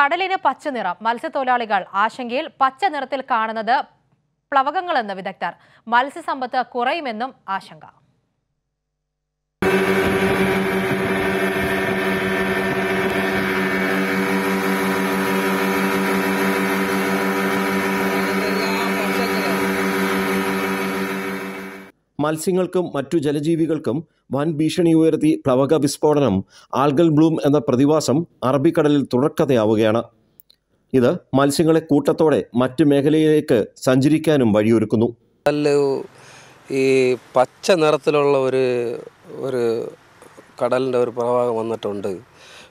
കടലിന് പച്ചനിറം മത്സ്യത്തൊഴിലാളികൾ ആശങ്കയിൽ പച്ച നിറത്തിൽ കാണുന്നത് പ്ലവകങ്ങളെന്ന് വിദഗ്ധർ മത്സ്യസമ്പത്ത് കുറയുമെന്നും ആശങ്ക മത്സ്യങ്ങൾക്കും മറ്റു ജലജീവികൾക്കും വൻ ഭീഷണി ഉയർത്തി പ്ലവക വിസ്ഫോടനം ആൽഗൽ ബ്ലൂം എന്ന പ്രതിഭാസം അറബിക്കടലിൽ തുടർക്കഥയാവുകയാണ് ഇത് മത്സ്യങ്ങളെ കൂട്ടത്തോടെ മറ്റു മേഖലയിലേക്ക് സഞ്ചരിക്കാനും വഴിയൊരുക്കുന്നു ഈ പച്ച നിറത്തിലുള്ള ഒരു ഒരു കടലിൻ്റെ ഒരു പ്രവാഹം വന്നിട്ടുണ്ട്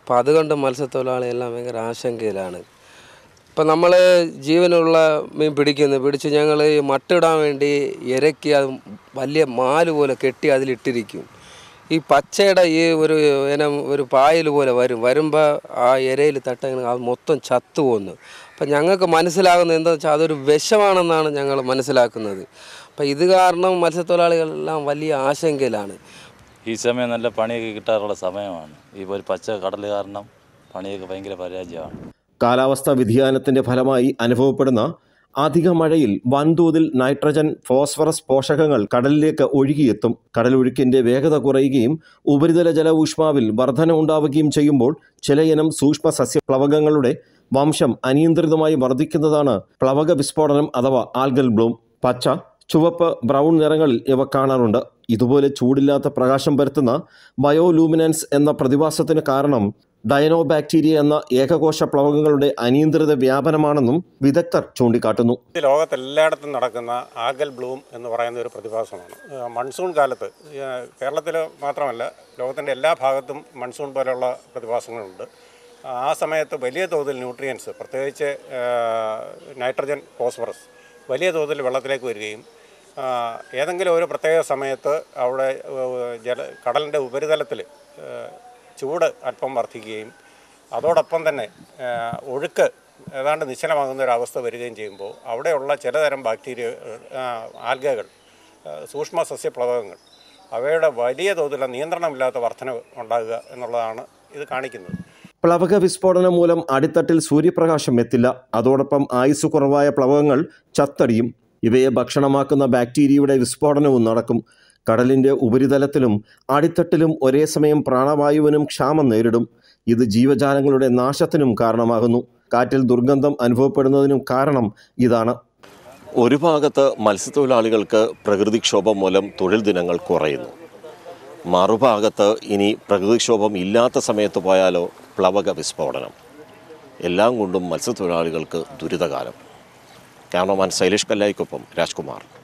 അപ്പോൾ അതുകൊണ്ട് മത്സ്യത്തൊഴിലാളിയെല്ലാം ഭയങ്കര ആശങ്കയിലാണ് ഇപ്പം നമ്മൾ ജീവനുള്ള മീൻ പിടിക്കുന്നു പിടിച്ച് ഞങ്ങൾ ഈ മട്ടിടാൻ വേണ്ടി ഇരക്കി അത് വലിയ മാല് പോലെ കെട്ടി അതിലിട്ടിരിക്കും ഈ പച്ചയുടെ ഈ ഒരു ഇനം ഒരു പായൽ പോലെ വരും വരുമ്പോൾ ആ ഇരയിൽ തട്ടങ്ങനെ അത് മൊത്തം ചത്തു പോകുന്നു അപ്പം ഞങ്ങൾക്ക് മനസ്സിലാകുന്നത് എന്താണെന്ന് വെച്ചാൽ അതൊരു വിഷമാണെന്നാണ് ഞങ്ങൾ മനസ്സിലാക്കുന്നത് അപ്പം ഇത് കാരണം മത്സ്യത്തൊഴിലാളികളെല്ലാം വലിയ ആശങ്കയിലാണ് ഈ സമയം നല്ല പണിയൊക്കെ കിട്ടാറുള്ള സമയമാണ് ഈ ഒരു പച്ച കടൽ കാരണം പണിയൊക്കെ ഭയങ്കര പരാജയമാണ് കാലാവസ്ഥാ വ്യതിയാനത്തിൻ്റെ ഫലമായി അനുഭവപ്പെടുന്ന അധിക മഴയിൽ വൻതോതിൽ നൈട്രജൻ ഫോസ്ഫറസ് പോഷകങ്ങൾ കടലിലേക്ക് ഒഴുകിയെത്തും കടലൊഴുക്കിൻ്റെ വേഗത കുറയുകയും ഉപരിതല ജല ഊഷ്മാവിൽ വർധന ഉണ്ടാവുകയും ചെയ്യുമ്പോൾ ചിലയിനം സൂക്ഷ്മ സസ്യപ്ലവകങ്ങളുടെ വംശം അനിയന്ത്രിതമായി വർദ്ധിക്കുന്നതാണ് പ്ലവക വിസ്ഫോടനം അഥവാ ആൽഗൽ ബ്ലൂം പച്ച ചുവപ്പ് ബ്രൗൺ നിറങ്ങളിൽ ഇവ കാണാറുണ്ട് ഇതുപോലെ ചൂടില്ലാത്ത പ്രകാശം പരത്തുന്ന ബയോലൂമിനൻസ് എന്ന പ്രതിഭാസത്തിന് കാരണം ബാക്ടീരിയ എന്ന ഏകകോശ പ്ലവകങ്ങളുടെ അനിയന്ത്രിത വ്യാപനമാണെന്നും വിദഗ്ധർ ചൂണ്ടിക്കാട്ടുന്നു ലോകത്തെല്ലായിടത്തും നടക്കുന്ന ആഗൽ ബ്ലൂം എന്ന് പറയുന്ന ഒരു പ്രതിഭാസമാണ് മൺസൂൺ കാലത്ത് കേരളത്തിൽ മാത്രമല്ല ലോകത്തിൻ്റെ എല്ലാ ഭാഗത്തും മൺസൂൺ പോലെയുള്ള പ്രതിഭാസങ്ങളുണ്ട് ആ സമയത്ത് വലിയ തോതിൽ ന്യൂട്രിയൻസ് പ്രത്യേകിച്ച് നൈട്രജൻ ഫോസ്ഫറസ് വലിയ തോതിൽ വെള്ളത്തിലേക്ക് വരികയും ഏതെങ്കിലും ഒരു പ്രത്യേക സമയത്ത് അവിടെ ജല കടലിൻ്റെ ഉപരിതലത്തിൽ ചൂട് അല്പം വർദ്ധിക്കുകയും അതോടൊപ്പം തന്നെ ഒഴുക്ക് ഏതാണ്ട് നിശ്ചലമാകുന്ന ഒരു അവസ്ഥ വരികയും ചെയ്യുമ്പോൾ അവിടെയുള്ള ചിലതരം ബാക്ടീരിയ ആൽഗകൾ സൂക്ഷ്മ സസ്യപ്ലവകങ്ങൾ അവയുടെ വലിയ തോതിലുള്ള നിയന്ത്രണമില്ലാത്ത വർധനവ് ഉണ്ടാകുക എന്നുള്ളതാണ് ഇത് കാണിക്കുന്നത് പ്ലവക വിസ്ഫോടനം മൂലം അടിത്തട്ടിൽ സൂര്യപ്രകാശം എത്തില്ല അതോടൊപ്പം ആയുസ് കുറവായ പ്ലവകങ്ങൾ ചത്തടിയും ഇവയെ ഭക്ഷണമാക്കുന്ന ബാക്ടീരിയയുടെ വിസ്ഫോടനവും നടക്കും കടലിൻ്റെ ഉപരിതലത്തിലും അടിത്തട്ടിലും ഒരേ സമയം പ്രാണവായുവിനും ക്ഷാമം നേരിടും ഇത് ജീവജാലങ്ങളുടെ നാശത്തിനും കാരണമാകുന്നു കാറ്റിൽ ദുർഗന്ധം അനുഭവപ്പെടുന്നതിനും കാരണം ഇതാണ് ഒരു ഭാഗത്ത് മത്സ്യത്തൊഴിലാളികൾക്ക് പ്രകൃതിക്ഷോഭം മൂലം തൊഴിൽ ദിനങ്ങൾ കുറയുന്നു മറുഭാഗത്ത് ഇനി പ്രകൃതിക്ഷോഭം ഇല്ലാത്ത സമയത്ത് പോയാലോ പ്ലവക വിസ്ഫോടനം എല്ലാം കൊണ്ടും മത്സ്യത്തൊഴിലാളികൾക്ക് ദുരിതകാലം ക്യാമറമാൻ ശൈലേഷ് കല്ലായിക്കൊപ്പം രാജ്കുമാർ